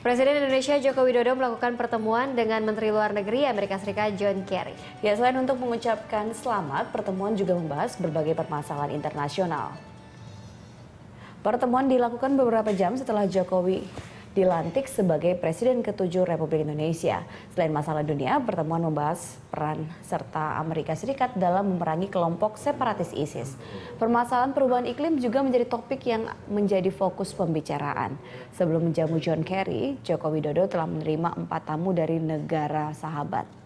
Presiden Indonesia Joko Widodo melakukan pertemuan dengan Menteri Luar Negeri Amerika Serikat John Kerry. Ya, selain untuk mengucapkan selamat, pertemuan juga membahas berbagai permasalahan internasional. Pertemuan dilakukan beberapa jam setelah Jokowi dilantik sebagai Presiden ke-7 Republik Indonesia. Selain masalah dunia, pertemuan membahas peran serta Amerika Serikat dalam memerangi kelompok separatis ISIS. Permasalahan perubahan iklim juga menjadi topik yang menjadi fokus pembicaraan. Sebelum menjamu John Kerry, Joko Widodo telah menerima empat tamu dari negara sahabat.